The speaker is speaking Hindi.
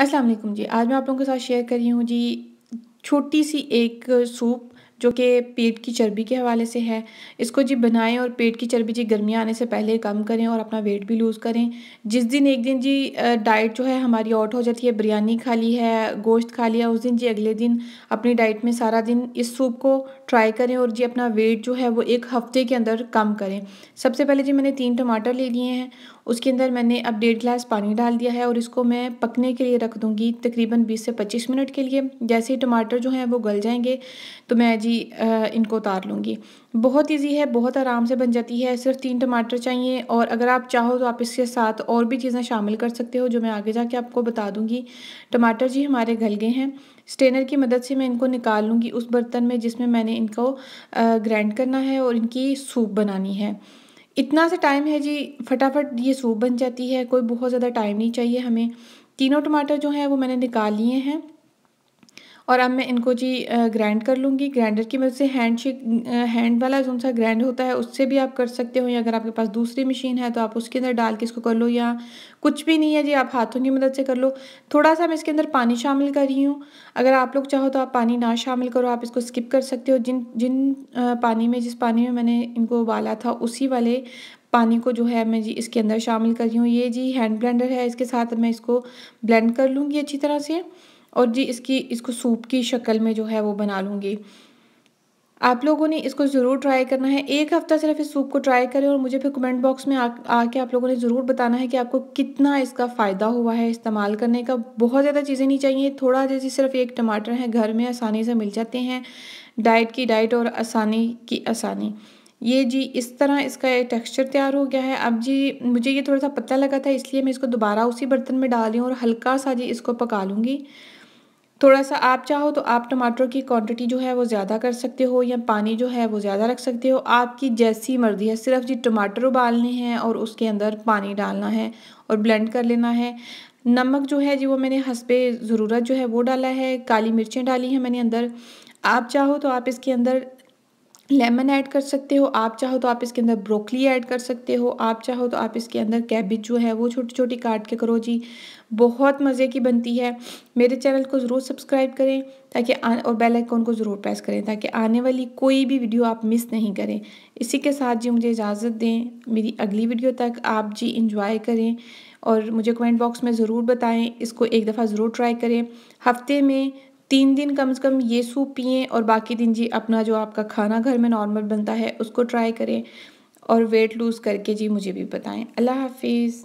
अस्सलाम वालेकुम जी आज मैं आप लोगों के साथ शेयर कर रही हूँ जी छोटी सी एक सूप जो कि पेट की चर्बी के हवाले से है इसको जी बनाएं और पेट की चर्बी जी गर्मी आने से पहले कम करें और अपना वेट भी लूज़ करें जिस दिन एक दिन जी डाइट जो है हमारी आउट हो जाती है बिरयानी खा ली है गोश्त खा लिया उस दिन जी अगले दिन अपनी डाइट में सारा दिन इस सूप को ट्राई करें और जी अपना वेट जो है वो एक हफ्ते के अंदर कम करें सबसे पहले जी मैंने तीन टमाटर ले लिए हैं उसके अंदर मैंने अब डेढ़ गिलास पानी डाल दिया है और इसको मैं पकने के लिए रख दूँगी तकरीबन बीस से पच्चीस मिनट के लिए जैसे ही टमाटर जो हैं वो गल जाएंगे तो मैं जी इनको उतार लूँगी बहुत ईजी है बहुत आराम से बन जाती है सिर्फ तीन टमाटर चाहिए और अगर आप चाहो तो आप इसके साथ और भी चीज़ें शामिल कर सकते हो जो मैं आगे जाके आपको बता दूँगी टमाटर जी हमारे घल गए हैं स्टेनर की मदद से मैं इनको निकाल लूँगी उस बर्तन में जिसमें मैंने इनको ग्राइंड करना है और इनकी सूप बनानी है इतना सा टाइम है जी फटाफट ये सूप बन जाती है कोई बहुत ज़्यादा टाइम नहीं चाहिए हमें तीनों टमाटर जो हैं वो मैंने निकाल लिए हैं और अब मैं इनको जी ग्राइंड कर लूँगी ग्राइंडर की मदद से हैंड शेक हैंड वाला जो सा ग्राइंड होता है उससे भी आप कर सकते हो या अगर आपके पास दूसरी मशीन है तो आप उसके अंदर डाल के इसको कर लो या कुछ भी नहीं है जी आप हाथों की मदद से कर लो थोड़ा सा मैं इसके अंदर पानी शामिल कर रही हूँ अगर आप लोग चाहो तो आप पानी ना शामिल करो आप इसको स्किप कर सकते हो जिन जिन पानी में जिस पानी में मैंने इनको उबाला था उसी वाले पानी को जो है मैं जी इसके अंदर शामिल कर रही हूँ ये जी हैंड ब्लेंडर है इसके साथ मैं इसको ब्लेंड कर लूँगी अच्छी तरह से और जी इसकी इसको सूप की शक्ल में जो है वो बना लूँगी आप लोगों ने इसको ज़रूर ट्राई करना है एक हफ़्ता सिर्फ इस सूप को ट्राई करें और मुझे फिर कमेंट बॉक्स में आ आके आप लोगों ने ज़रूर बताना है कि आपको कितना इसका फ़ायदा हुआ है इस्तेमाल करने का बहुत ज़्यादा चीज़ें नहीं चाहिए थोड़ा जैसे सिर्फ एक टमाटर है घर में आसानी से मिल जाते हैं डाइट की डाइट और आसानी की आसानी ये जी इस तरह इसका टेक्स्चर तैयार हो गया है अब जी मुझे ये थोड़ा सा पता लगा था इसलिए मैं इसको दोबारा उसी बर्तन में डाली और हल्का सा जी इसको पका लूँगी थोड़ा सा आप चाहो तो आप टमाटर की क्वांटिटी जो है वो ज़्यादा कर सकते हो या पानी जो है वो ज़्यादा रख सकते हो आपकी जैसी मर्ज़ी है सिर्फ जी टमाटर उबालने हैं और उसके अंदर पानी डालना है और ब्लेंड कर लेना है नमक जो है जी वो मैंने हंसपे ज़रूरत जो है वो डाला है काली मिर्चें डाली हैं मैंने अंदर आप चाहो तो आप इसके अंदर लेमन ऐड कर सकते हो आप चाहो तो आप इसके अंदर ब्रोकली ऐड कर सकते हो आप चाहो तो आप इसके अंदर कैबिज जो है वो छोटी छोटी काट के करो जी बहुत मज़े की बनती है मेरे चैनल को ज़रूर सब्सक्राइब करें ताकि और बेल आइकॉन को ज़रूर प्रेस करें ताकि आने वाली कोई भी वीडियो आप मिस नहीं करें इसी के साथ जी मुझे इजाज़त दें मेरी अगली वीडियो तक आप जी इंजॉय करें और मुझे कमेंट बॉक्स में ज़रूर बताएं इसको एक दफ़ा ज़रूर ट्राई करें हफ्ते में तीन दिन कम से कम ये सूप पिएँ और बाकी दिन जी अपना जो आपका खाना घर में नॉर्मल बनता है उसको ट्राई करें और वेट लूज़ करके जी मुझे भी बताएं अल्लाह हाफिज़